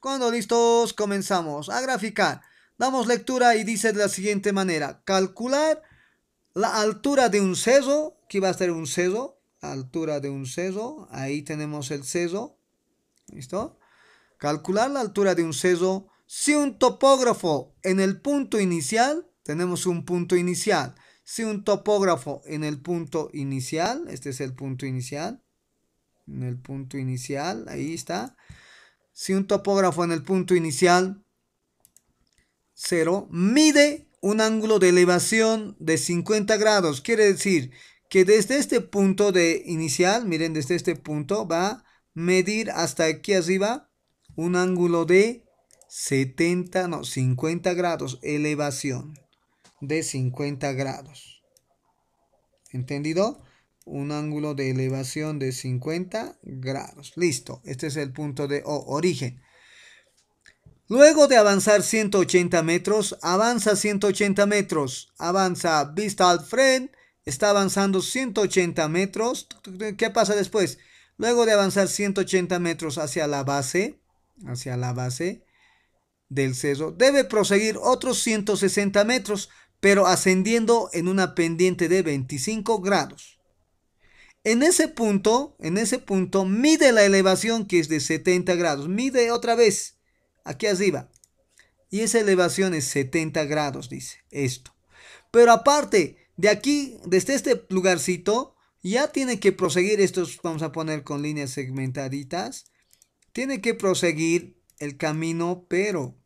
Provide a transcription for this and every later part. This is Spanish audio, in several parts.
Cuando listos, comenzamos a graficar. Damos lectura y dice de la siguiente manera. Calcular la altura de un seso. Aquí va a ser un seso. Altura de un seso. Ahí tenemos el seso. ¿Listo? Calcular la altura de un seso. Si un topógrafo en el punto inicial, tenemos un punto inicial. Si un topógrafo en el punto inicial, este es el punto inicial. En el punto inicial, ahí está si un topógrafo en el punto inicial 0 mide un ángulo de elevación de 50 grados. Quiere decir que desde este punto de inicial, miren, desde este punto va a medir hasta aquí arriba un ángulo de 70, no, 50 grados, elevación de 50 grados. ¿Entendido? un ángulo de elevación de 50 grados. Listo, este es el punto de origen. Luego de avanzar 180 metros, avanza 180 metros, avanza vista al frente, está avanzando 180 metros. ¿Qué pasa después? Luego de avanzar 180 metros hacia la base, hacia la base del cerro, debe proseguir otros 160 metros, pero ascendiendo en una pendiente de 25 grados. En ese punto, en ese punto, mide la elevación que es de 70 grados. Mide otra vez, aquí arriba. Y esa elevación es 70 grados, dice esto. Pero aparte, de aquí, desde este lugarcito, ya tiene que proseguir, estos vamos a poner con líneas segmentaditas. Tiene que proseguir el camino, pero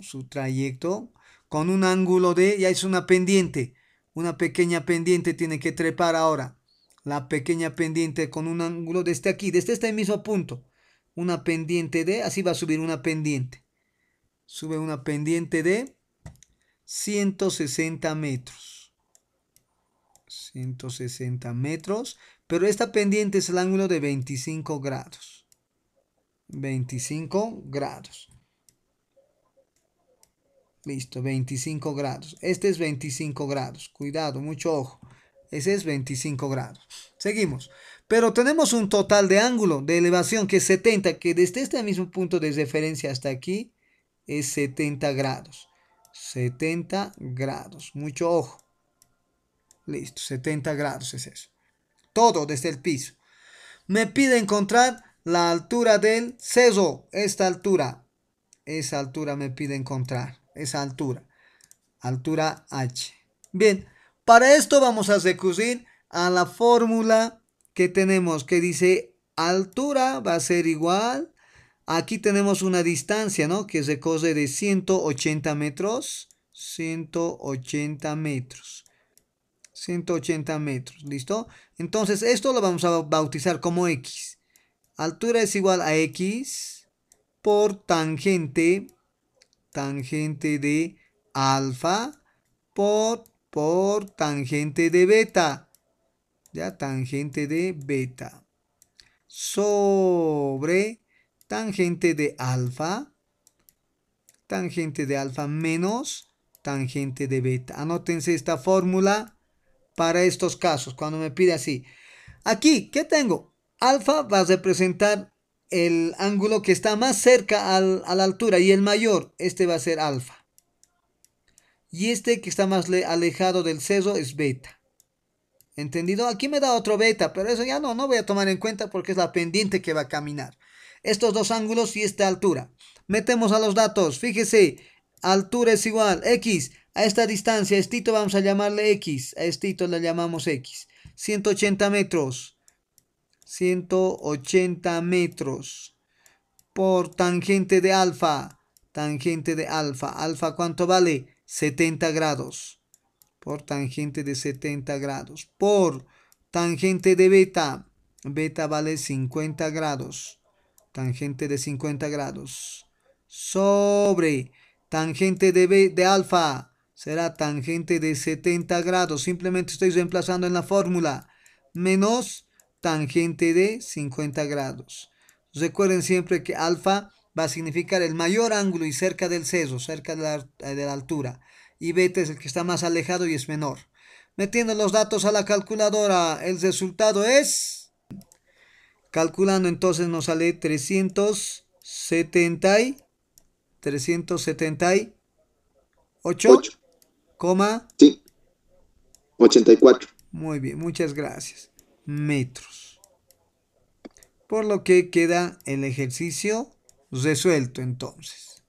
su trayecto con un ángulo de, ya es una pendiente. Una pequeña pendiente tiene que trepar ahora la pequeña pendiente con un ángulo desde este aquí, desde este, este mismo punto. Una pendiente de, así va a subir una pendiente. Sube una pendiente de 160 metros. 160 metros. Pero esta pendiente es el ángulo de 25 grados. 25 grados. Listo, 25 grados. Este es 25 grados. Cuidado, mucho ojo. Ese es 25 grados. Seguimos. Pero tenemos un total de ángulo de elevación que es 70, que desde este mismo punto de referencia hasta aquí es 70 grados. 70 grados. Mucho ojo. Listo, 70 grados es eso. Todo desde el piso. Me pide encontrar la altura del seso. Esta altura. Esa altura me pide encontrar. Esa altura. Altura H. Bien. Para esto vamos a recurrir a la fórmula que tenemos que dice altura va a ser igual. Aquí tenemos una distancia, ¿no? Que cose de 180 metros. 180 metros. 180 metros, ¿listo? Entonces esto lo vamos a bautizar como X. Altura es igual a X por tangente, tangente de alfa por por tangente de beta. Ya, tangente de beta. Sobre tangente de alfa. Tangente de alfa menos tangente de beta. Anótense esta fórmula para estos casos, cuando me pide así. Aquí, ¿qué tengo? Alfa va a representar el ángulo que está más cerca a la altura y el mayor, este va a ser alfa. Y este que está más alejado del seso es beta. ¿Entendido? Aquí me da otro beta, pero eso ya no, no voy a tomar en cuenta porque es la pendiente que va a caminar. Estos dos ángulos y esta altura. Metemos a los datos. Fíjese, altura es igual, x. A esta distancia, a estito vamos a llamarle x. A estito este le llamamos x. 180 metros. 180 metros por tangente de alfa tangente de alfa. ¿Alfa cuánto vale? 70 grados. Por tangente de 70 grados. Por tangente de beta. Beta vale 50 grados. Tangente de 50 grados. Sobre tangente de, de alfa. Será tangente de 70 grados. Simplemente estoy reemplazando en la fórmula. Menos tangente de 50 grados. Recuerden siempre que alfa va a significar el mayor ángulo y cerca del seso, cerca eh, de la, altura. Y beta es el que está más alejado y es menor. Metiendo los datos a la calculadora, el resultado es... Calculando entonces nos sale 370, 378, coma... Sí, 84. Muy bien, muchas gracias. Metros. Por lo que queda el ejercicio resuelto entonces.